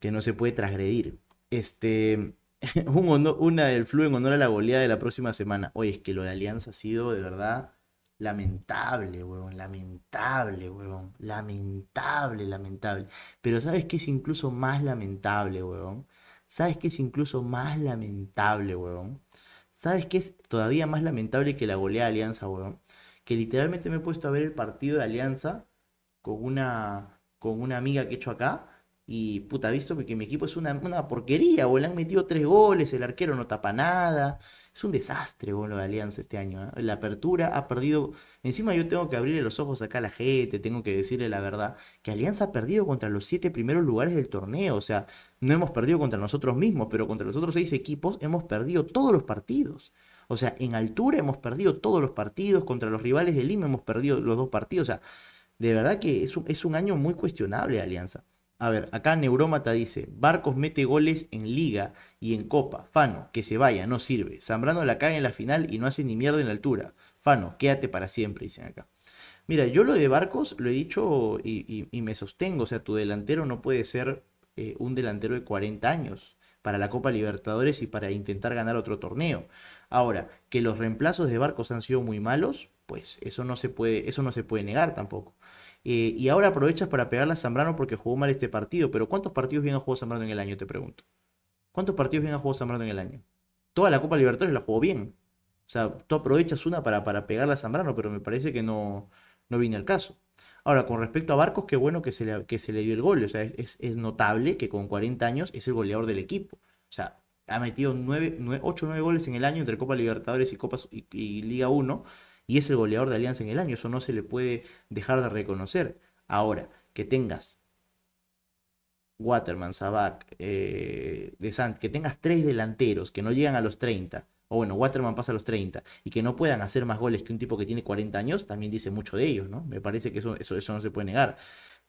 que no se puede transgredir. Este, un una del flu en honor a la goleada de la próxima semana. Oye, es que lo de Alianza ha sido de verdad lamentable, huevón, lamentable, huevón, lamentable, lamentable. Pero ¿sabes qué es incluso más lamentable, huevón? ¿Sabes qué es incluso más lamentable, huevón? ¿Sabes qué es todavía más lamentable que la goleada de Alianza, huevón? Que literalmente me he puesto a ver el partido de Alianza con una, con una amiga que he hecho acá y puta, visto que mi equipo es una, una porquería, o le han metido tres goles, el arquero no tapa nada. Es un desastre, bueno, de Alianza este año. La apertura ha perdido. Encima yo tengo que abrirle los ojos acá a la gente, tengo que decirle la verdad. Que Alianza ha perdido contra los siete primeros lugares del torneo. O sea, no hemos perdido contra nosotros mismos, pero contra los otros seis equipos hemos perdido todos los partidos. O sea, en altura hemos perdido todos los partidos. Contra los rivales de Lima hemos perdido los dos partidos. O sea, de verdad que es un, es un año muy cuestionable Alianza. A ver, acá Neuromata dice, Barcos mete goles en liga y en copa. Fano, que se vaya, no sirve. Zambrano la caga en la final y no hace ni mierda en la altura. Fano, quédate para siempre, dicen acá. Mira, yo lo de Barcos lo he dicho y, me sostengo. O sea, tu delantero no puede ser eh, un delantero de 40 años para la Copa Libertadores y para intentar ganar otro torneo. Ahora, que los reemplazos de Barcos han sido muy malos, pues eso no se puede, eso no se puede negar tampoco. Eh, y ahora aprovechas para pegarle a Zambrano porque jugó mal este partido. Pero ¿cuántos partidos vienen a jugar Zambrano en el año? Te pregunto. ¿Cuántos partidos vienen a jugar Zambrano en el año? Toda la Copa Libertadores la jugó bien. O sea, tú aprovechas una para, para pegarle a Zambrano, pero me parece que no, no viene al caso. Ahora, con respecto a Barcos, qué bueno que se le, que se le dio el gol. O sea, es, notable que con 40 años es el goleador del equipo. O sea, ha metido 8 o 9 goles en el año entre Copa Libertadores y, copas y, y Liga 1 y es el goleador de Alianza en el año, eso no se le puede dejar de reconocer. Ahora, que tengas Waterman, Sabac, eh, De Sant, que tengas tres delanteros que no llegan a los 30, o bueno, Waterman pasa a los 30, y que no puedan hacer más goles que un tipo que tiene 40 años, también dice mucho de ellos, ¿no? Me parece que eso, eso no se puede negar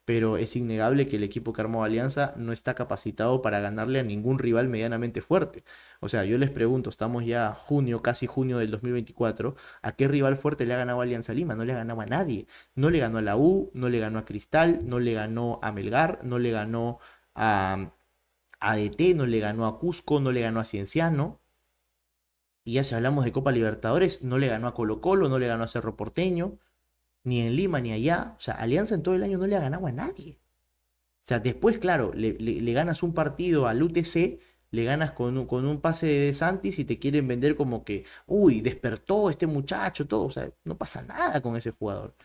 pero es innegable que el equipo que armó Alianza no está capacitado para ganarle a ningún rival medianamente fuerte. O sea, yo les pregunto, estamos ya junio, casi junio del 2024, ¿a qué rival fuerte le ha ganado Alianza Lima? No le ha ganado a nadie. No le ganó a la U, no le ganó a Cristal, no le ganó a Melgar, no le ganó a ADT, no le ganó a Cusco, no le ganó a Cienciano. Y ya si hablamos de Copa Libertadores, no le ganó a Colo Colo, no le ganó a Cerro Porteño ni en Lima ni allá. O sea, Alianza en todo el año no le ha ganado a nadie. O sea, después, claro, le, ganas un partido al UTC, le ganas con un, pase de, de Santis y te quieren vender como que, uy, despertó este muchacho, todo. O sea, no pasa nada con ese jugador.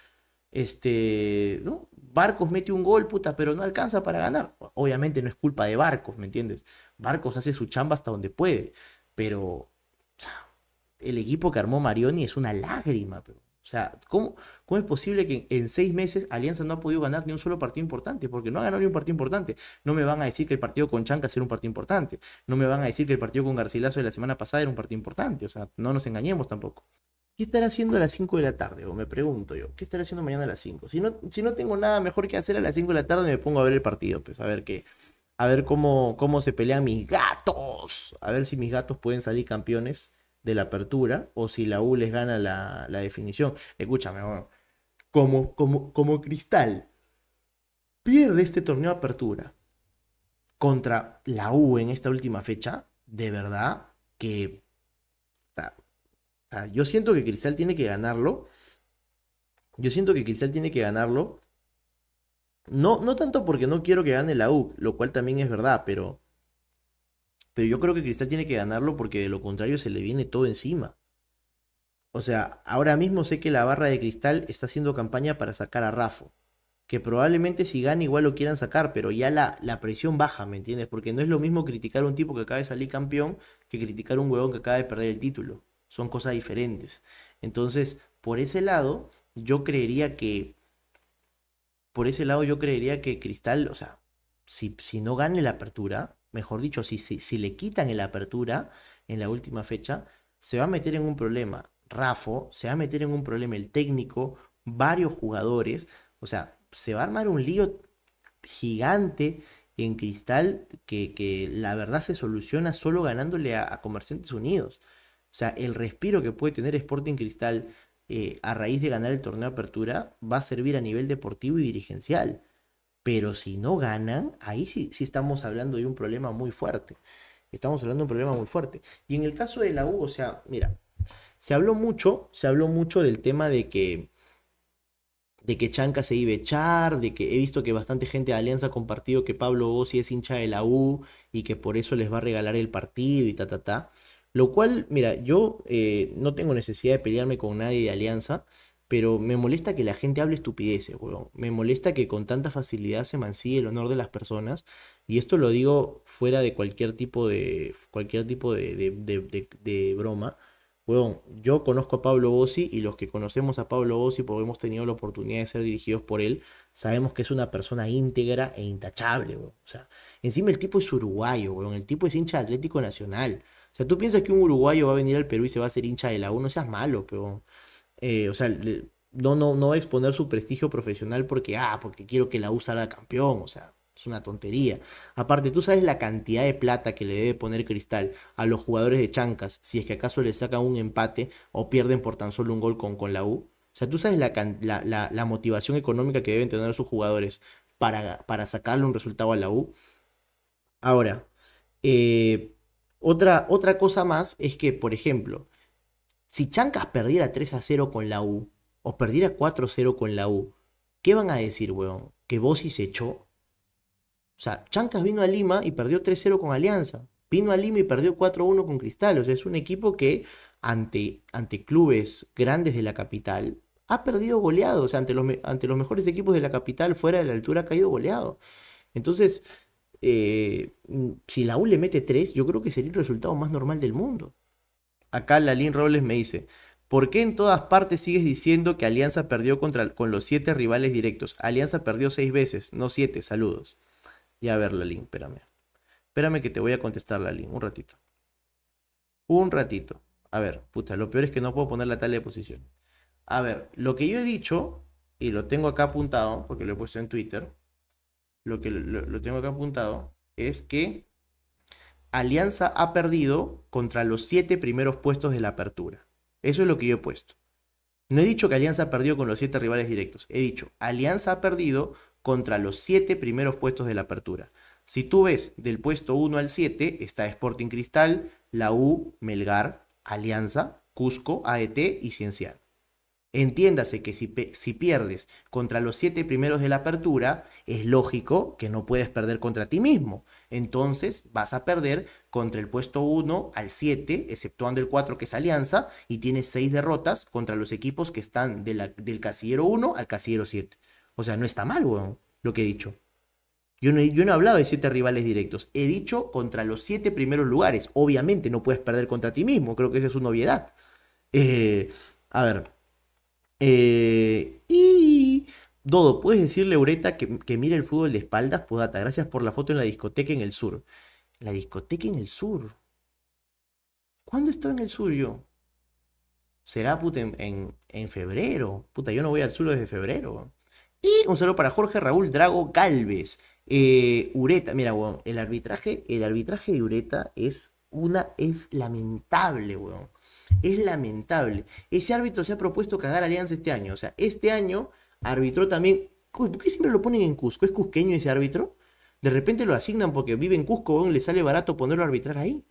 Este, ¿no? Barcos mete un gol, puta, pero no alcanza para ganar. Obviamente no es culpa de Barcos, ¿me entiendes? Barcos hace su chamba hasta donde puede, pero o sea, el equipo que armó Marioni es una lágrima. Pero, o sea, ¿cómo, ¿cómo, es posible que en seis meses Alianza no ha podido ganar ni un solo partido importante? Porque no ha ganado ni un partido importante. No me van a decir que el partido con Chancas era un partido importante. No me van a decir que el partido con Garcilaso de la semana pasada era un partido importante. O sea, no nos engañemos tampoco. ¿Qué estará haciendo a las 5 de la tarde? O me pregunto yo, ¿qué estará haciendo mañana a las 5? Si no, si no tengo nada mejor que hacer a las 5 de la tarde, me pongo a ver el partido, pues a ver qué. A ver cómo, cómo se pelean mis gatos. A ver si mis gatos pueden salir campeones de la apertura o si la U les gana la, definición. Escúchame, como, como, como Cristal pierde este torneo de apertura contra la U en esta última fecha, de verdad que... yo siento que Cristal tiene que ganarlo. Yo siento que Cristal tiene que ganarlo. No, no tanto porque no quiero que gane la U, lo cual también es verdad, pero pero yo creo que Cristal tiene que ganarlo porque de lo contrario se le viene todo encima. O sea, ahora mismo sé que la barra de Cristal está haciendo campaña para sacar a Rafo. que probablemente si gana igual lo quieran sacar, pero ya la, la, presión baja, ¿me entiendes? Porque no es lo mismo criticar a un tipo que acaba de salir campeón que criticar a un huevón que acaba de perder el título. Son cosas diferentes. Entonces, por ese lado, yo creería que. Por ese lado, yo creería que Cristal, o sea, si, si no gane la apertura, mejor dicho, si, si le quitan en la apertura en la última fecha, se va a meter en un problema. Rafo, se va a meter en un problema el técnico, varios jugadores, o sea, se va a armar un lío gigante en cristal que, la verdad se soluciona solo ganándole a, Comerciantes Unidos. O sea, el respiro que puede tener Sporting Cristal eh, a raíz de ganar el torneo de apertura va a servir a nivel deportivo y dirigencial. Pero si no ganan, ahí sí, estamos hablando de un problema muy fuerte. Estamos hablando de un problema muy fuerte. Y en el caso de la U, o sea, mira, se habló mucho, se habló mucho del tema de que de que Chanca se iba a echar, de que he visto que bastante gente de Alianza ha compartido que Pablo Gossi es hincha de la U y que por eso les va a regalar el partido y ta, ta, ta. Lo cual, mira, yo eh, no tengo necesidad de pelearme con nadie de Alianza pero me molesta que la gente hable estupideces, weón. Me molesta que con tanta facilidad se mancille el honor de las personas. Y esto lo digo fuera de cualquier tipo de, cualquier tipo de, de, de, broma. Weón, yo conozco a Pablo Bossi y los que conocemos a Pablo Bossi porque hemos tenido la oportunidad de ser dirigidos por él, sabemos que es una persona íntegra e intachable, weón. O sea, encima el tipo es uruguayo, weón. El tipo es hincha Atlético Nacional. O sea, tú piensas que un uruguayo va a venir al Perú y se va a hacer hincha de la U, no seas malo, weón. Eh, o sea, no, no, no va a exponer su prestigio profesional porque, ah, porque quiero que la U salga campeón, o sea, es una tontería. Aparte, tú sabes la cantidad de plata que le debe poner Cristal a los jugadores de Chancas si es que acaso le sacan un empate o pierden por tan solo un gol con, con la U. O sea, tú sabes la, motivación económica que deben tener sus jugadores para, para sacarle un resultado a la U. Ahora, eh, otra, otra cosa más es que, por ejemplo, si Chancas perdiera 3 a 0 con la U, o perdiera 4 a 0 con la U, ¿qué van a decir, weón? ¿Que Bossi se echó? O sea, Chancas vino a Lima y perdió 3 0 con Alianza. Vino a Lima y perdió 4 1 con Cristal. O sea, es un equipo que ante, ante clubes grandes de la capital ha perdido goleado. O sea, ante los, ante los mejores equipos de la capital fuera de la altura ha caído goleado. Entonces, eh, mm, si la U le mete 3, yo creo que sería el resultado más normal del mundo acá Lalín Robles me dice, ¿por qué en todas partes sigues diciendo que Alianza perdió contra, con los siete rivales directos? Alianza perdió seis veces, no siete, saludos. Y a ver, Lalín, espérame. Espérame que te voy a contestar, Lalín, un ratito. Un ratito. A ver, puta, lo peor es que no puedo poner la tal de posición. A ver, lo que yo he dicho, y lo tengo acá apuntado, porque lo he puesto en Twitter, lo que lo tengo acá apuntado es que Alianza ha perdido contra los siete primeros puestos de la apertura. Eso es lo que yo he puesto. No he dicho que Alianza ha perdido con los siete rivales directos. He dicho, Alianza ha perdido contra los siete primeros puestos de la apertura. Si tú ves del puesto 1 al 7, está Sporting Cristal, la U, Melgar, Alianza, Cusco, AET y Cienciano. Entiéndase que si, si, pierdes contra los siete primeros de la apertura, es lógico que no puedes perder contra ti mismo entonces vas a perder contra el puesto 1 al 7, exceptuando el 4 que es Alianza, y tienes 6 derrotas contra los equipos que están de del casillero 1 al casillero 7. O sea, no está mal, weón, lo que he dicho. Yo no, yo no de 7 rivales directos, he dicho contra los 7 primeros lugares. Obviamente no puedes perder contra ti mismo, creo que esa es una obviedad. Eh, a ver. Eh, y Dodo, ¿puedes decirle a Ureta que, que mire el fútbol de espaldas? Podata, pues, gracias por la foto en la discoteca en el sur. La discoteca en el sur. ¿Cuándo estoy en el sur yo? Será puta en, febrero. Puta, yo no voy al sur desde febrero. Y un saludo para Jorge Raúl Drago Galvez. Eh, Ureta, mira, weón, el arbitraje, el arbitraje de Ureta es una, es lamentable, weón. Es lamentable. Ese árbitro se ha propuesto cagar Alianza este año. O sea, este año árbitro también. ¿Por qué siempre lo ponen en Cusco? ¿Es cusqueño ese árbitro? De repente lo asignan porque vive en Cusco, le sale barato ponerlo a arbitrar ahí.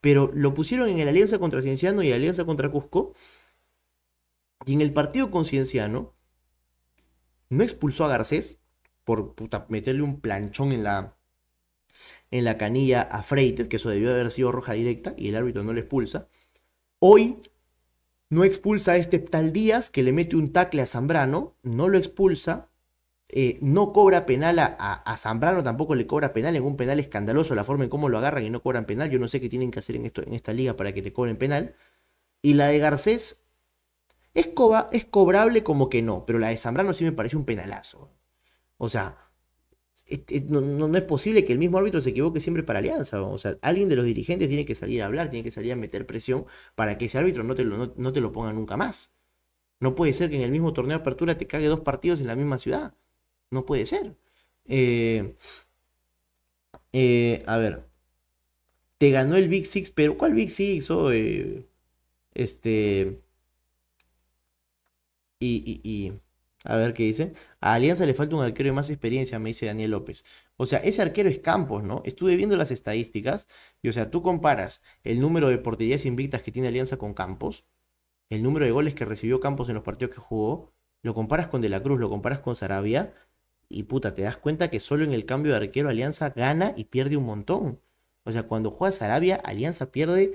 Pero lo pusieron en el Alianza contra Cienciano y Alianza contra Cusco. Y en el partido con Cienciano, no expulsó a Garcés por meterle un planchón en la, en la canilla a Freites, que eso debió haber sido roja directa, y el árbitro no le expulsa. Hoy no expulsa a este tal Díaz que le mete un tacle a Zambrano, no lo expulsa, eh, no cobra penal a, Zambrano, tampoco le cobra penal, en un penal escandaloso la forma en cómo lo agarran y no cobran penal, yo no sé qué tienen que hacer en, esto, en esta liga para que te cobren penal. Y la de Garcés es cobrable como que no, pero la de Zambrano sí me parece un penalazo. O sea, no, es posible que el mismo árbitro se equivoque siempre para Alianza. O sea, alguien de los dirigentes tiene que salir a hablar, tiene que salir a meter presión para que ese árbitro no te lo, no, te lo ponga nunca más. No puede ser que en el mismo torneo de apertura te cague dos partidos en la misma ciudad. No puede ser. Eh, eh, a ver. Te ganó el Big Six, pero ¿cuál Big Six? este. y, a ver qué dice. A Alianza le falta un arquero de más experiencia, me dice Daniel López. O sea, ese arquero es Campos, ¿no? Estuve viendo las estadísticas y, o sea, tú comparas el número de porterías invictas que tiene Alianza con Campos, el número de goles que recibió Campos en los partidos que jugó, lo comparas con De la Cruz, lo comparas con Sarabia y puta, te das cuenta que solo en el cambio de arquero Alianza gana y pierde un montón. O sea, cuando juega Sarabia, Alianza pierde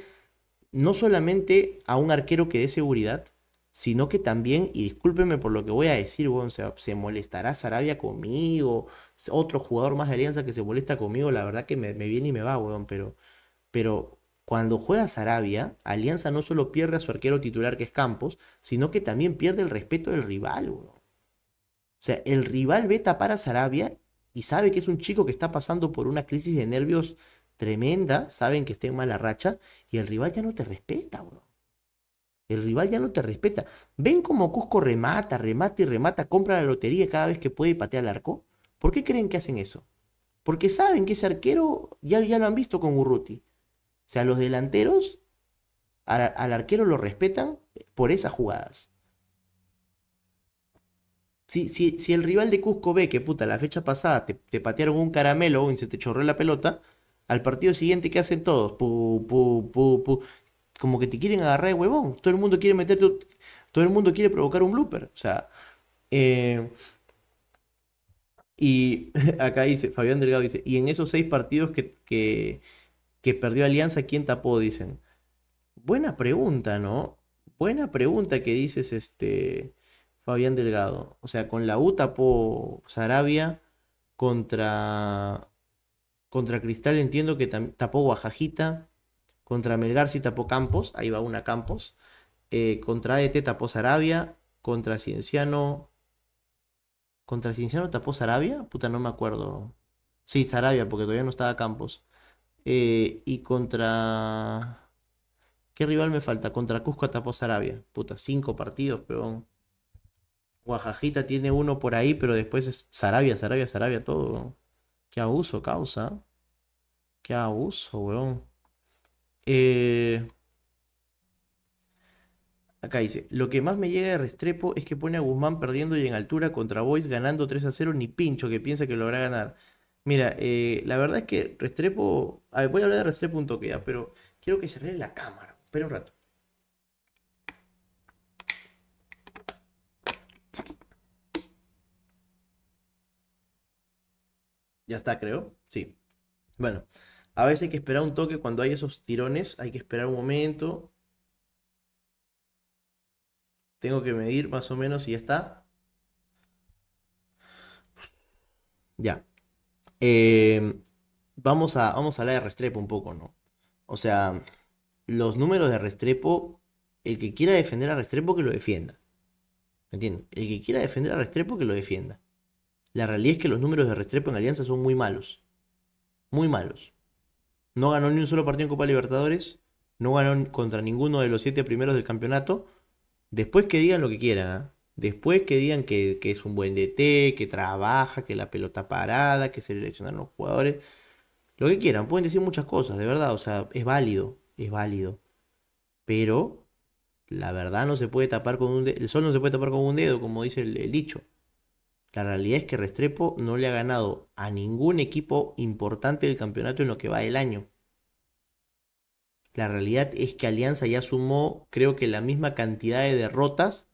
no solamente a un arquero que dé seguridad, sino que también, y discúlpeme por lo que voy a decir, se, molestará Sarabia conmigo, otro jugador más de Alianza que se molesta conmigo, la verdad que me, viene y me va, pero, pero cuando juega Sarabia, Alianza no solo pierde a su arquero titular que es Campos, sino que también pierde el respeto del rival, weón. O sea, el rival ve tapar a Sarabia y sabe que es un chico que está pasando por una crisis de nervios tremenda, saben que está en mala racha, y el rival ya no te respeta, weón. El rival ya no te respeta. ¿Ven cómo Cusco remata, remata y remata, compra la lotería cada vez que puede y patea el arco? ¿Por qué creen que hacen eso? Porque saben que ese arquero ya, ya lo han visto con Urruti. O sea, los delanteros al, arquero lo respetan por esas jugadas. Si, si, si, el rival de Cusco ve que, puta, la fecha pasada te, patearon un caramelo y se te chorró la pelota, al partido siguiente, ¿qué hacen todos? Pu, pu, como que te quieren agarrar de huevón. Todo el mundo quiere meterte todo, el mundo quiere provocar un blooper. O sea, eh, y acá dice, Fabián Delgado dice, y en esos seis partidos que, que, perdió Alianza, ¿quién tapó? Dicen. Buena pregunta, ¿no? Buena pregunta que dices, este, Fabián Delgado. O sea, con la U tapó Sarabia contra, contra Cristal, entiendo que tapó Guajajita contra Melgar sí tapó Campos, ahí va una Campos, eh, contra ET tapó Sarabia, contra Cienciano, contra Cienciano tapó Sarabia, puta no me acuerdo, sí, Sarabia, porque todavía no estaba Campos, eh, y contra, ¿qué rival me falta? Contra Cusco tapó Sarabia, puta, cinco partidos, peón. Guajajita tiene uno por ahí, pero después es Sarabia, Sarabia, Sarabia, todo. Qué abuso, causa. Qué abuso, weón. Eh, acá dice, lo que más me llega de Restrepo es que pone a Guzmán perdiendo y en altura contra Boys ganando 3 a 0, ni pincho que piensa que lo ganar. Mira, eh, la verdad es que Restrepo, a ver, voy a hablar de Restrepo un toque pero quiero que se la cámara. Espera un rato. Ya está, creo. Sí. Bueno. A veces hay que esperar un toque cuando hay esos tirones, hay que esperar un momento. Tengo que medir más o menos y ya está. Ya. Em, vamos, a, vamos a hablar de Restrepo un poco, ¿no? O sea, los números de Restrepo, el que quiera defender a Restrepo, que lo defienda. ¿Me entiendes? El que quiera defender a Restrepo, que lo defienda. La realidad es que los números de Restrepo en Alianza son muy malos. Muy malos. No ganó ni un solo partido en Copa Libertadores. No ganó contra ninguno de los siete primeros del campeonato. Después que digan lo que quieran. ¿ah? Después que digan que, es un buen DT, que trabaja, que la pelota parada, que se seleccionan los jugadores. Lo que quieran. Pueden decir muchas cosas, de verdad. O sea, es válido. Es válido. Pero la verdad no se puede tapar con un dedo. El sol no se puede tapar con un dedo, como dice el dicho. La realidad es que Restrepo no le ha ganado a ningún equipo importante del campeonato en lo que va del año. La realidad es que Alianza ya sumó creo que la misma cantidad de derrotas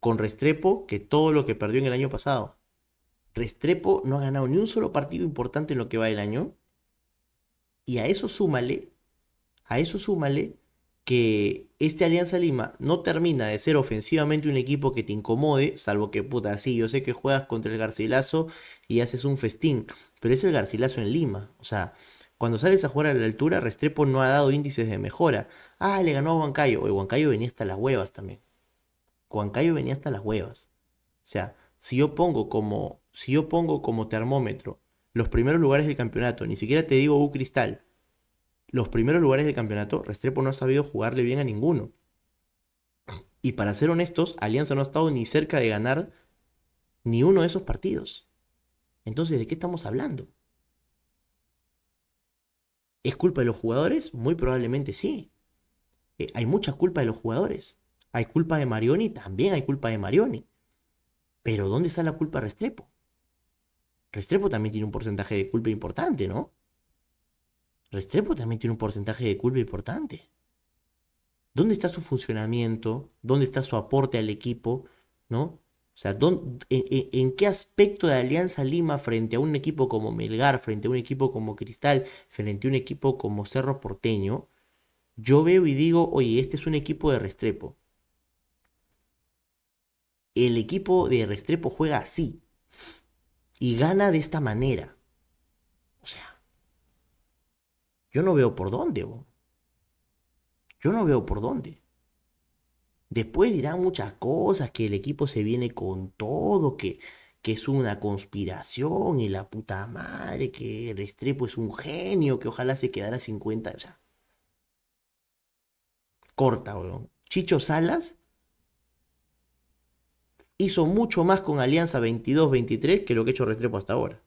con Restrepo que todo lo que perdió en el año pasado. Restrepo no ha ganado ni un solo partido importante en lo que va del año. Y a eso súmale, a eso súmale que este Alianza Lima no termina de ser ofensivamente un equipo que te incomode, salvo que puta, sí, yo sé que juegas contra el Garcilaso y haces un festín, pero es el Garcilaso en Lima, o sea, cuando sales a jugar a la altura, Restrepo no ha dado índices de mejora. Ah, le ganó a Huancayo, Oye, Huancayo venía hasta las huevas también. Huancayo venía hasta las huevas. O sea, si yo pongo como si yo pongo como termómetro los primeros lugares del campeonato, ni siquiera te digo U Cristal, los primeros lugares del campeonato, Restrepo no ha sabido jugarle bien a ninguno. Y para ser honestos, Alianza no ha estado ni cerca de ganar ni uno de esos partidos. Entonces, ¿de qué estamos hablando? ¿Es culpa de los jugadores? Muy probablemente sí. Eh, hay mucha culpa de los jugadores. Hay culpa de Marioni, también hay culpa de Marioni. Pero ¿dónde está la culpa de Restrepo? Restrepo también tiene un porcentaje de culpa importante, ¿no? Restrepo también tiene un porcentaje de culpa importante. ¿Dónde está su funcionamiento? ¿Dónde está su aporte al equipo? ¿No? sea, en, en, qué aspecto de Alianza Lima frente a un equipo como Melgar, frente a un equipo como Cristal, frente a un equipo como Cerro Porteño, yo veo y digo, oye, este es un equipo de Restrepo? El equipo de Restrepo juega así y gana de esta manera. Yo no veo por dónde. Yo no veo por dónde. Después dirán muchas cosas, que el equipo se viene con todo, que, que es una conspiración y la puta madre, que Restrepo es un genio, que ojalá se quedara 50. O corta, weón. Chicho Salas hizo mucho más con Alianza 22-23 que lo que ha hecho Restrepo hasta ahora.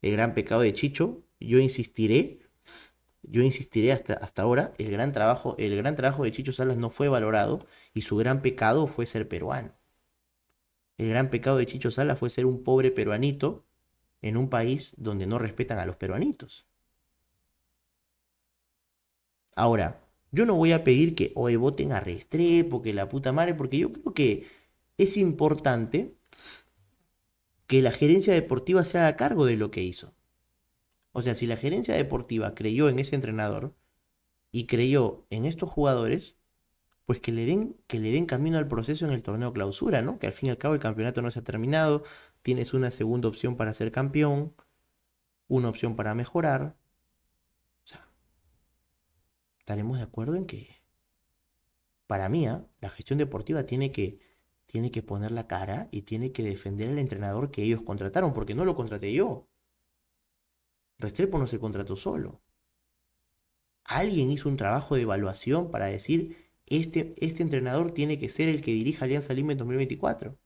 El gran pecado de Chicho, yo insistiré yo insistiré hasta, hasta ahora, el gran, trabajo, el gran trabajo de Chicho Salas no fue valorado y su gran pecado fue ser peruano. El gran pecado de Chicho Salas fue ser un pobre peruanito en un país donde no respetan a los peruanitos. Ahora, yo no voy a pedir que hoy voten a Restrepo, que la puta madre, porque yo creo que es importante que la gerencia deportiva se haga cargo de lo que hizo. O sea, si la gerencia deportiva creyó en ese entrenador y creyó en estos jugadores, pues que le den, que le den camino al proceso en el torneo clausura, ¿no? Que al fin y al cabo el campeonato no se ha terminado, tienes una segunda opción para ser campeón, una opción para mejorar. O sea, estaremos de acuerdo en que para mí, ¿ah? la gestión deportiva tiene que, tiene que poner la cara y tiene que defender al entrenador que ellos contrataron, porque no lo contraté yo. Restrepo no se contrató solo. Alguien hizo un trabajo de evaluación para decir, este, este entrenador tiene que ser el que dirija Alianza Lima en 2024.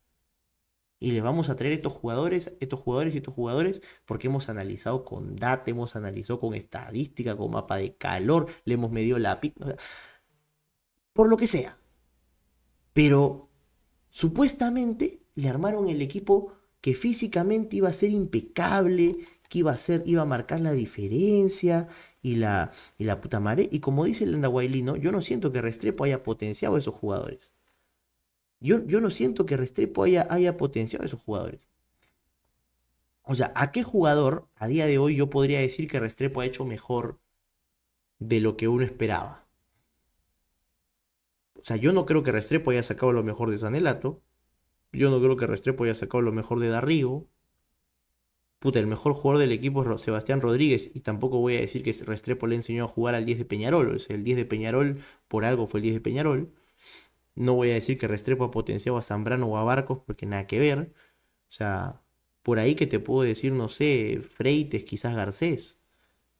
Y le vamos a traer estos jugadores, estos jugadores y estos jugadores, porque hemos analizado con data, hemos analizado con estadística, con mapa de calor, le hemos medido la... Por lo que sea. Pero supuestamente le armaron el equipo que físicamente iba a ser impecable, que iba a ser, iba a marcar la diferencia y la, y la puta madre. Y como dice el Andahuaylino, yo no siento que Restrepo haya potenciado a esos jugadores. Yo, yo no siento que Restrepo haya, haya potenciado a esos jugadores. O sea, ¿a qué jugador a día de hoy yo podría decir que Restrepo ha hecho mejor de lo que uno esperaba? O sea, yo no creo que Restrepo haya sacado lo mejor de Sanelato. Yo no creo que Restrepo haya sacado lo mejor de Darrigo puta, el mejor jugador del equipo es Sebastián Rodríguez y tampoco voy a decir que Restrepo le enseñó a jugar al 10 de Peñarol, el 10 de Peñarol por algo fue el 10 de Peñarol. No voy a decir que Restrepo ha potenciado a Zambrano o a Barcos porque nada que ver. O sea, por ahí que te puedo decir, no sé, Freites, quizás Garcés,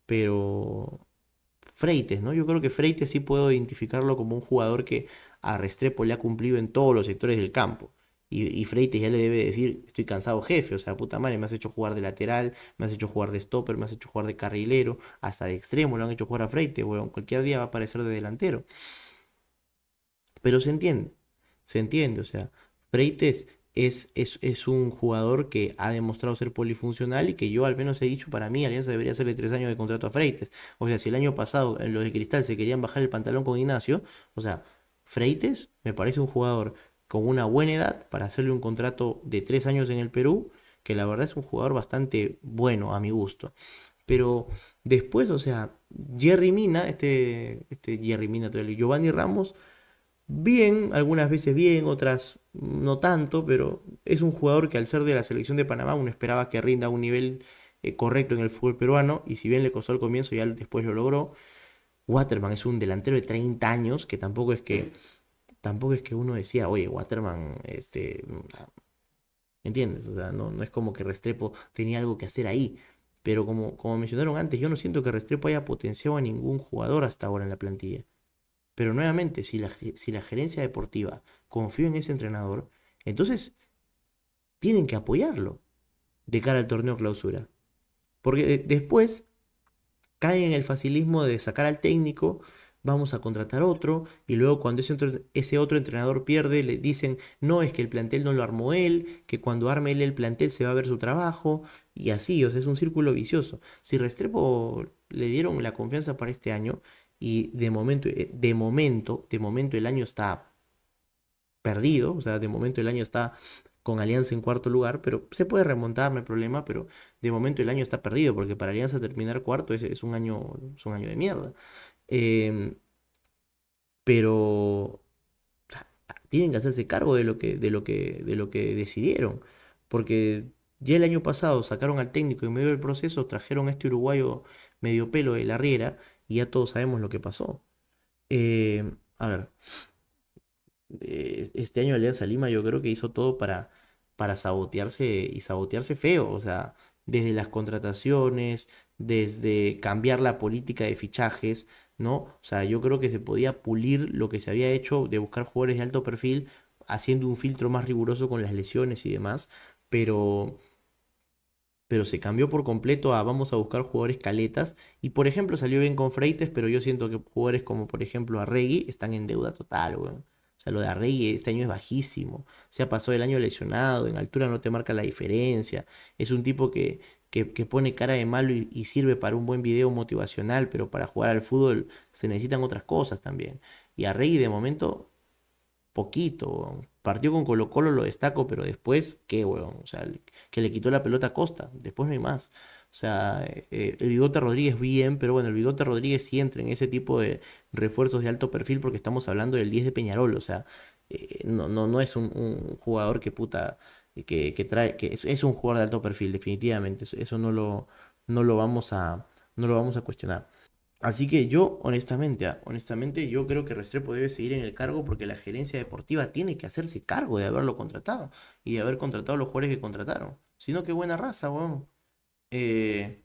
pero Freites, ¿no? Yo creo que Freites sí puedo identificarlo como un jugador que a Restrepo le ha cumplido en todos los sectores del campo. Y, Freites ya le debe decir, estoy cansado jefe, o sea, puta madre, me has hecho jugar de lateral, me has hecho jugar de stopper, me has hecho jugar de carrilero, hasta de extremo lo han hecho jugar a Freites, weón, cualquier día va a aparecer de delantero. Pero se entiende, se entiende, o sea, Freites es, es, es, un jugador que ha demostrado ser polifuncional y que yo al menos he dicho, para mí Alianza debería hacerle tres años de contrato a Freites. O sea, si el año pasado en eh, los de Cristal se querían bajar el pantalón con Ignacio, o sea, Freites me parece un jugador con una buena edad para hacerle un contrato de tres años en el Perú, que la verdad es un jugador bastante bueno a mi gusto. Pero después, o sea, Jerry Mina, este, este Jerry Mina, Giovanni Ramos, bien, algunas veces bien, otras no tanto, pero es un jugador que al ser de la selección de Panamá uno esperaba que rinda un nivel eh, correcto en el fútbol peruano y si bien le costó el comienzo, ya después lo logró. Waterman es un delantero de 30 años que tampoco es que tampoco es que uno decía, oye, Waterman, este, mm, ¿entiendes? O sea, no, es como que Restrepo tenía algo que hacer ahí. Pero como, como mencionaron antes, yo no siento que Restrepo haya potenciado a ningún jugador hasta ahora en la plantilla. Pero nuevamente, si la, si la gerencia deportiva confió en ese entrenador, entonces tienen que apoyarlo de cara al torneo clausura. Porque eh, después caen en el facilismo de sacar al técnico vamos a contratar otro, y luego cuando ese otro, ese otro, entrenador pierde, le dicen, no, es que el plantel no lo armó él, que cuando arme él el plantel se va a ver su trabajo, y así, o sea, es un círculo vicioso. Si Restrepo le dieron la confianza para este año, y de momento, eh, de momento, de momento el año está perdido, o sea, de momento el año está con Alianza en cuarto lugar, pero se puede remontar, no hay problema, pero de momento el año está perdido, porque para Alianza terminar cuarto es, es un, año, es un año de mierda. Em, pero tienen que hacerse cargo de lo que, de lo que, de lo que decidieron. Porque ya el año pasado sacaron al técnico y en medio del proceso trajeron a este uruguayo medio pelo de la riera y ya todos sabemos lo que pasó. Em, a ver, eh, este año Alianza Lima yo creo que hizo todo para, para sabotearse y sabotearse feo. O sea, desde las contrataciones, desde cambiar la política de fichajes, ¿no? O sea, yo creo que se podía pulir lo que se había hecho de buscar jugadores de alto perfil, haciendo un filtro más riguroso con las lesiones y demás, pero pero se cambió por completo a vamos a buscar jugadores caletas. Y por ejemplo, salió bien con Freites, pero yo siento que jugadores como por ejemplo Arregui están en deuda total, O sea, lo de Arregui este año es bajísimo. Se ha pasado el año lesionado, en altura no te marca la diferencia. Es un tipo que que, pone cara de malo y, sirve para un buen video motivacional, pero para jugar al fútbol se necesitan otras cosas también. Y a Rey de momento, poquito. Partió con Colo Colo, lo destaco, pero después, ¿qué, weón? O sea, que le quitó la pelota a Costa, después no hay más. O sea, eh, eh, el Bigote Rodríguez bien, pero bueno, el Bigote Rodríguez sí entra en ese tipo de refuerzos de alto perfil porque estamos hablando del 10 de Peñarol, o sea, eh, no, no, no es un, un jugador que puta eh, que, trae, que es, un jugador de alto perfil, definitivamente. Eso, no, lo, no, lo vamos a, no lo vamos a cuestionar. Así que yo, honestamente, ah, honestamente, yo creo que Restrepo debe seguir en el cargo porque la gerencia deportiva tiene que hacerse cargo de haberlo contratado y de haber contratado a los jugadores que contrataron. Si no, qué buena raza, weón. Eh,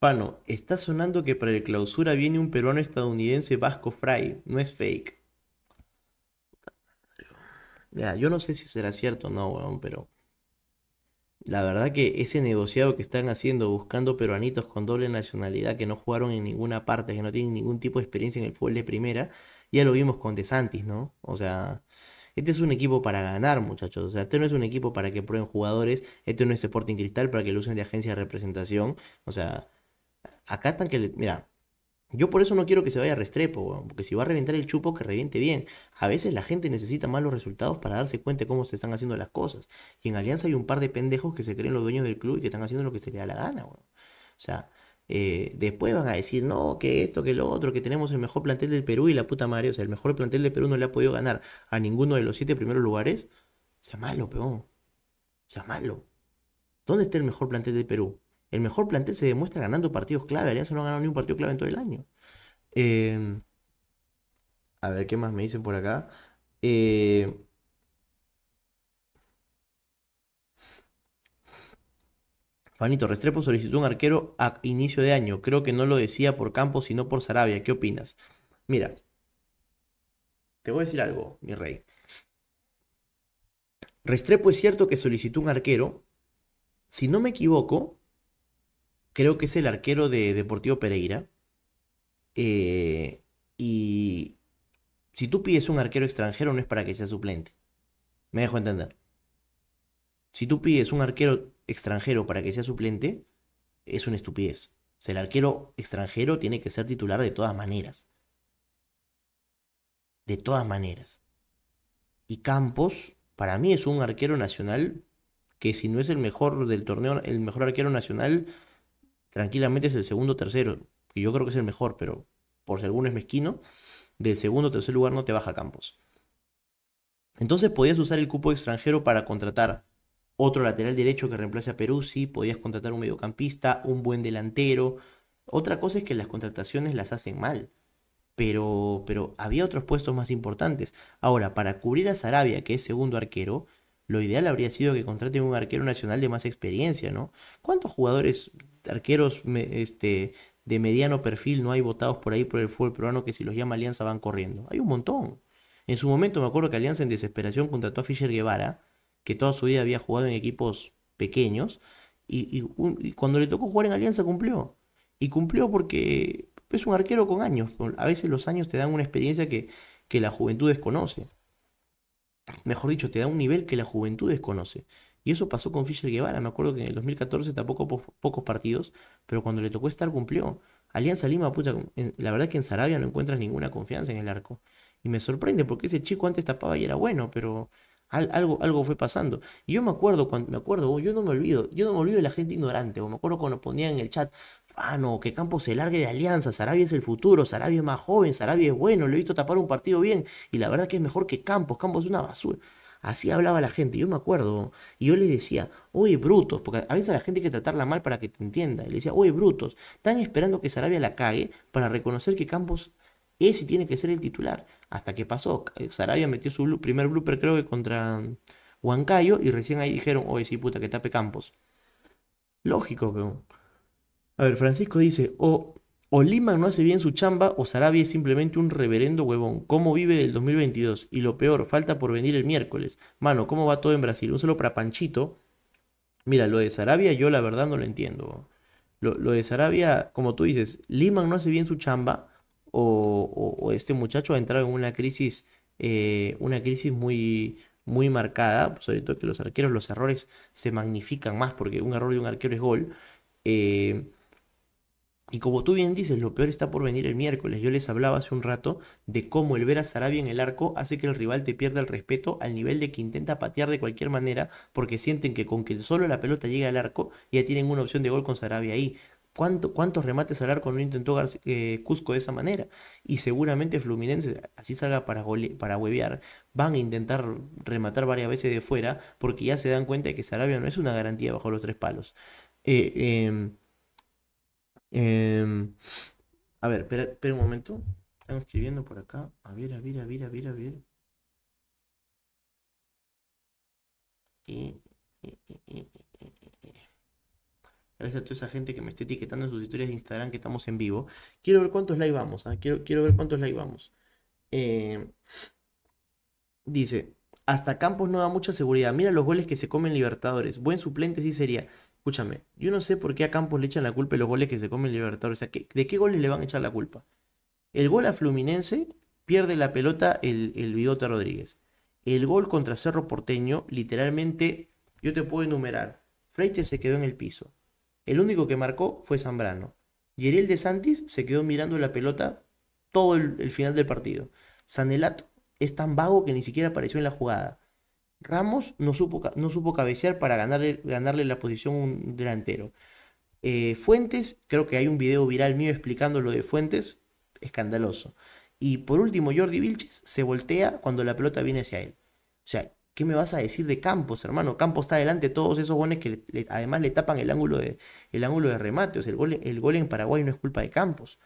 Pano, está sonando que para el clausura viene un peruano estadounidense Vasco Fray. No es fake. Mira, yo no sé si será cierto o no, weón, pero la verdad que ese negociado que están haciendo buscando peruanitos con doble nacionalidad que no jugaron en ninguna parte, que no tienen ningún tipo de experiencia en el fútbol de primera, ya lo vimos con DeSantis, ¿no? O sea, este es un equipo para ganar, muchachos. O sea, este no es un equipo para que prueben jugadores, este no es Sporting Cristal para que lo usen de agencia de representación. O sea, acá están que Mira, yo por eso no quiero que se vaya a Restrepo, porque si va a reventar el chupo, que reviente bien. A veces la gente necesita malos resultados para darse cuenta de cómo se están haciendo las cosas. Y en Alianza hay un par de pendejos que se creen los dueños del club y que están haciendo lo que se les da la gana, O sea, eh, después van a decir, no, que esto, que lo otro, que tenemos el mejor plantel del Perú y la puta madre. O sea, el mejor plantel del Perú no le ha podido ganar a ninguno de los siete primeros lugares. O sea malo, peón. sea malo. ¿Dónde está el mejor plantel del Perú? El mejor plantel se demuestra ganando partidos clave. Alianza no ha ganado ni un partido clave en todo el año. Em, a ver, ¿qué más me dicen por acá? Eh, Juanito Restrepo solicitó un arquero a inicio de año. Creo que no lo decía por Campos, sino por Sarabia. ¿Qué opinas? Mira, te voy a decir algo, mi rey. Restrepo es cierto que solicitó un arquero. Si no me equivoco, creo que es el arquero de Deportivo Pereira. Eh, y si tú pides un arquero extranjero no es para que sea suplente. Me dejo entender. Si tú pides un arquero extranjero para que sea suplente, es una estupidez. O sea, el arquero extranjero tiene que ser titular de todas maneras. De todas maneras. Y Campos, para mí, es un arquero nacional que si no es el mejor del torneo, el mejor arquero nacional, tranquilamente es el segundo tercero, que yo creo que es el mejor, pero por si alguno es mezquino, del segundo o tercer lugar no te baja Campos. Entonces podías usar el cupo extranjero para contratar otro lateral derecho que reemplace a Peruzzi, podías contratar un mediocampista, un buen delantero. Otra cosa es que las contrataciones las hacen mal, pero, pero había otros puestos más importantes. Ahora, para cubrir a Sarabia, que es segundo arquero, lo ideal habría sido que contraten un arquero nacional de más experiencia, ¿no? ¿Cuántos jugadores, arqueros este, de mediano perfil no hay votados por ahí por el fútbol peruano que si los llama Alianza van corriendo? Hay un montón. En su momento me acuerdo que Alianza en desesperación contrató a Fisher Guevara, que toda su vida había jugado en equipos pequeños, y, cuando le tocó jugar en Alianza cumplió. Y cumplió porque es un arquero con años. A veces los años te dan una experiencia que la juventud desconoce mejor dicho, te da un nivel que la juventud desconoce. Y eso pasó con Fischer Guevara. Me acuerdo que en el 2014 tampoco pocos partidos, pero cuando le tocó estar cumplió. Alianza Lima, la verdad que en Sarabia no encuentras ninguna confianza en el arco. Y me sorprende porque ese chico antes tapaba y era bueno, pero algo, algo fue pasando. Y yo me acuerdo, cuando, me acuerdo, oh, yo no me olvido, yo no me olvido de la gente ignorante. O me acuerdo cuando ponían en el chat, ah, que Campos se largue de Alianza, Sarabia es el futuro, Sarabia es más joven, Sarabia es bueno, lo he visto tapar un partido bien, y la verdad que es mejor que Campos, Campos es una basura. Así hablaba la gente, yo me acuerdo. Y yo les decía, oye, brutos, porque a veces la gente hay que tratarla mal para que te entienda. Y le decía, oye, brutos, están esperando que Sarabia la cague para reconocer que Campos es y tiene que ser el titular. Hasta que pasó, Sarabia metió su primer blooper, creo que contra Huancayo, y recién ahí dijeron, oye, sí, puta, que tape Campos. Lógico, pero a ver, Francisco dice, o, o no hace bien su chamba o Sarabia es simplemente un reverendo huevón. ¿Cómo vive del 2022? Y lo peor, falta por venir el miércoles. Mano, ¿cómo va todo en Brasil? Un solo para Panchito. Mira, lo de Sarabia yo la verdad no lo entiendo. Lo, de Sarabia, como tú dices, Lima no hace bien su chamba o, este muchacho ha entrado en una crisis, eh, una crisis muy, muy marcada, sobre todo que los arqueros, los errores se magnifican más porque un error de un arquero es gol. Eh, y como tú bien dices, lo peor está por venir el miércoles. Yo les hablaba hace un rato de cómo el ver a Sarabia en el arco hace que el rival te pierda el respeto al nivel de que intenta patear de cualquier manera porque sienten que con que solo la pelota llegue al arco ya tienen una opción de gol con Sarabia ahí. ¿Cuántos remates al arco no intentó eh, Cusco de esa manera? Y seguramente Fluminense, así salga para, para huevear, van a intentar rematar varias veces de fuera porque ya se dan cuenta de que Sarabia no es una garantía bajo los tres palos. eh, em, Em, a ver, espera, un momento. Están escribiendo por acá. A ver, a ver, a ver, a ver, a ver. Eh, eh, eh, Gracias a toda esa gente que me está etiquetando en sus historias de Instagram que estamos en vivo. Quiero ver cuántos likes vamos. ¿ah? Quiero, quiero ver cuántos likes vamos. Em, dice, hasta Campos no da mucha seguridad. Mira los goles que se comen Libertadores. Buen suplente sí sería. Escúchame, yo no sé por qué a Campos le echan la culpa los goles que se comen el Libertadores. O sea, ¿de qué goles le van a echar la culpa? El gol a Fluminense pierde la pelota el, el Rodríguez. El gol contra Cerro Porteño, literalmente, yo te puedo enumerar. Freite se quedó en el piso. El único que marcó fue Zambrano. Yeriel de Santis se quedó mirando la pelota todo el, el final del partido. Sanelato es tan vago que ni siquiera apareció en la jugada. Ramos no supo, no supo cabecear para ganarle, ganarle la posición un delantero. Eh, Fuentes, creo que hay un video viral mío explicando lo de Fuentes, escandaloso. Y por último, Jordi Vilches se voltea cuando la pelota viene hacia él. O sea, ¿qué me vas a decir de Campos, hermano? Campos está delante de todos esos goles que además le tapan el ángulo de, el ángulo de remate. O sea, el gol, en Paraguay no es culpa de Campos.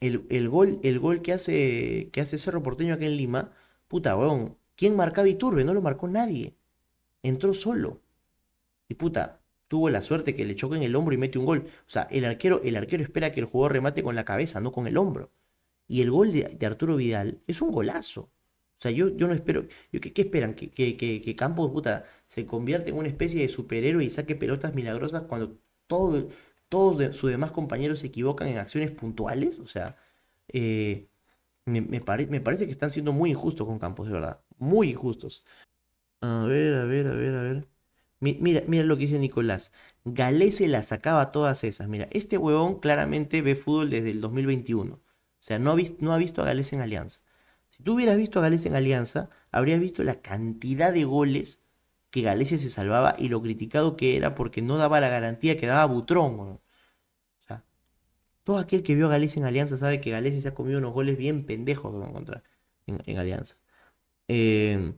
El, gol, el gol que hace, que hace Cerro Porteño acá en Lima, puta, weón, ¿Quién marcaba Iturbe? No lo marcó nadie. Entró solo. Y puta, tuvo la suerte que le choque en el hombro y mete un gol. O sea, el arquero, el arquero espera que el jugador remate con la cabeza, no con el hombro. Y el gol de, Arturo Vidal es un golazo. O sea, yo, yo no espero. ¿qué, esperan? ¿Que, que, que, Campos, puta, se convierte en una especie de superhéroe y saque pelotas milagrosas cuando todos sus demás compañeros se equivocan en acciones puntuales? O sea, eh, me, me, me parece que están siendo muy injustos con Campos, de verdad muy injustos. A ver, a ver, a ver, a ver. mira, mira lo que dice Nicolás. Galé la sacaba todas esas. Mira, este huevón claramente ve fútbol desde el 2021. O sea, no ha, visto, no ha visto a Gales en Alianza. Si tú hubieras visto a Galés en Alianza, habrías visto la cantidad de goles que Galese se salvaba y lo criticado que era porque no daba la garantía que daba Butrón. O sea, todo aquel que vio a Galese en Alianza sabe que Galese se ha comido unos goles bien pendejos contra, en Alianza eh,